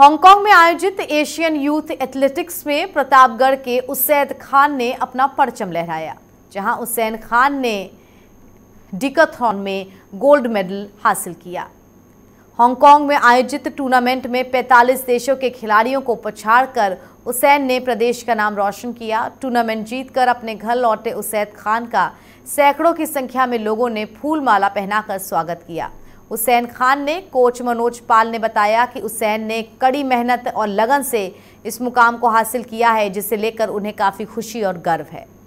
Hong Kong में आयोजित Asian youth athletics में प्रतापगढ़ के उसैद खान ने अपना परचम लहराया जहां उसैन खान ने डिकथॉन में गोल्ड मेडल हासिल किया हांगकांग में आयोजित टूर्नामेंट में 45 देशों के खिलाड़ियों को पछाड़कर उसैन ने प्रदेश का नाम रोशन किया टूर्नामेंट जीतकर अपने घर लौटे उसैद खान का सैकड़ों की संख्या में लोगों ने फूलमाला पहनाकर स्वागत किया हुसैन खान ने कोच मनोज पाल ने बताया कि हुसैन ने कड़ी मेहनत और लगन से इस मुकाम को हासिल किया है जिसे लेकर उन्हें काफ़ी खुशी और गर्व है